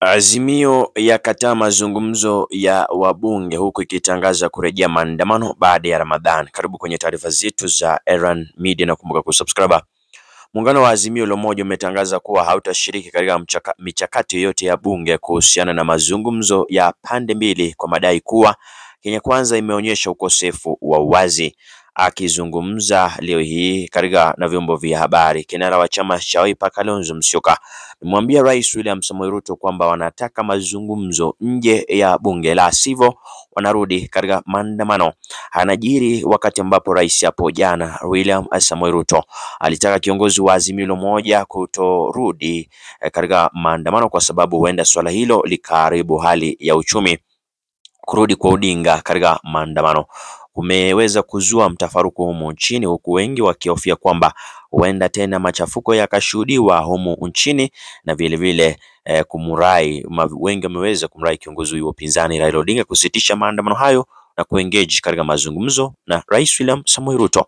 Azimio yakataa mazungumzo ya wabunge huku ikitangaza kurejea maandamano baada ya Ramadhan. Karibu kwenye taarifa zetu za Eran Media na kumbuka kusubscribe. Muungano wa Azimio la Umoja umetangaza kuwa hautashiriki katika michakato yoyote ya bunge kuhusiana na mazungumzo ya pande mbili kwa madai kuwa Kenya Kwanza imeonyesha ukosefu wa uwazi. Akizungumza leo hii katika na vyombo vya habari, kinara wa chama cha Wiper Kalonzo Musyoka amemwambia Rais William Samoei Ruto kwamba wanataka mazungumzo nje ya bunge, la sivyo wanarudi katika maandamano. Anajiri wakati ambapo rais hapo jana William Samoei Ruto alitaka kiongozi wa Azimio moja kutorudi eh, katika maandamano kwa sababu huenda swala hilo likaharibu hali ya uchumi kurudi kwa Odinga katika maandamano kumeweza kuzua mtafaruku humu nchini huku wengi wakihofia kwamba huenda tena machafuko yakashuhudiwa humu nchini na vilevile eh, kumurai wengi wameweza kumrai kiongozi huyu wa upinzani Raila Odinga kusitisha maandamano hayo na kuengeji katika mazungumzo na Rais William Samoei Ruto.